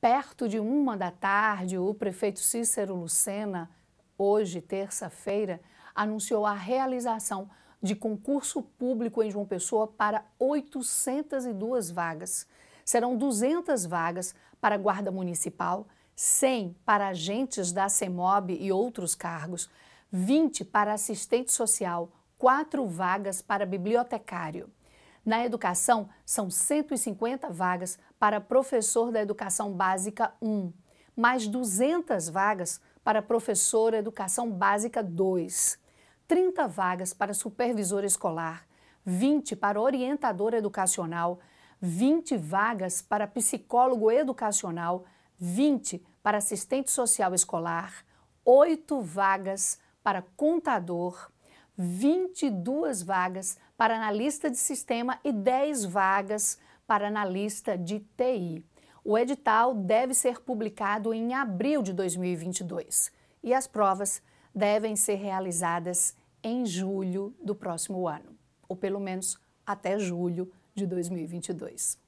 Perto de uma da tarde, o prefeito Cícero Lucena, hoje, terça-feira, anunciou a realização de concurso público em João Pessoa para 802 vagas. Serão 200 vagas para Guarda Municipal, 100 para agentes da CEMOB e outros cargos, 20 para assistente social, 4 vagas para bibliotecário. Na educação, são 150 vagas para professor da Educação Básica 1, mais 200 vagas para professor da Educação Básica 2, 30 vagas para supervisor escolar, 20 para orientador educacional, 20 vagas para psicólogo educacional, 20 para assistente social escolar, 8 vagas para contador, 22 vagas para analista de sistema e 10 vagas para analista de TI. O edital deve ser publicado em abril de 2022 e as provas devem ser realizadas em julho do próximo ano, ou pelo menos até julho de 2022.